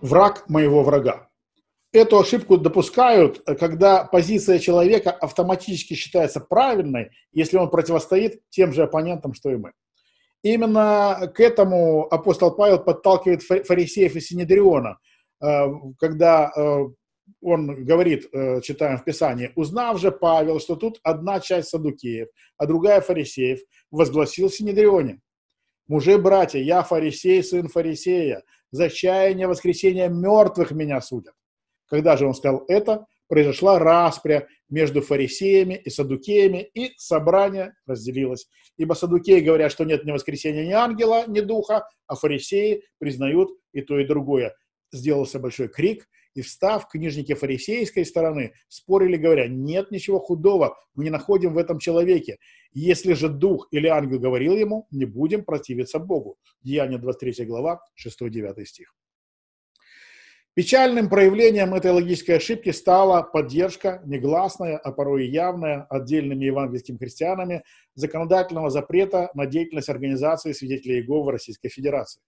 враг моего врага. Эту ошибку допускают, э, когда позиция человека автоматически считается правильной, если он противостоит тем же оппонентам, что и мы. Именно к этому апостол Павел подталкивает фарисеев и Синедриона, э, когда э, он говорит, читаем в Писании, «Узнав же Павел, что тут одна часть садукеев, а другая фарисеев, возгласил Синедрионе, Мужи, братья, я фарисей, сын фарисея. За чаяние воскресения мертвых меня судят. Когда же он сказал это, произошла распря между фарисеями и садукеями, и собрание разделилось. Ибо садукеи говорят, что нет ни воскресения ни ангела, ни духа, а фарисеи признают и то, и другое. Сделался большой крик, и встав, книжники фарисейской стороны спорили, говоря, нет ничего худого, мы не находим в этом человеке. Если же дух или ангел говорил ему, не будем противиться Богу. Деяние 23 глава, 6-9 стих. Печальным проявлением этой логической ошибки стала поддержка, негласная, а порой и явная, отдельными евангельскими христианами законодательного запрета на деятельность организации свидетелей Иеговы в Российской Федерации.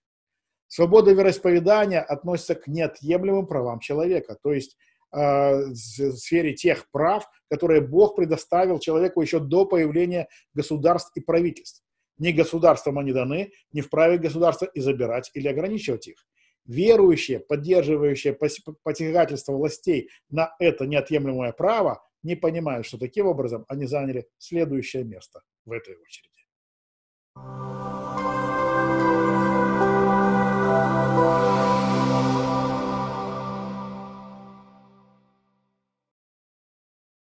Свобода вероисповедания относится к неотъемлемым правам человека, то есть э, в сфере тех прав, которые Бог предоставил человеку еще до появления государств и правительств. Ни государством они даны, не вправе государства и забирать или ограничивать их. Верующие, поддерживающие посягательство властей на это неотъемлемое право, не понимают, что таким образом они заняли следующее место в этой очереди.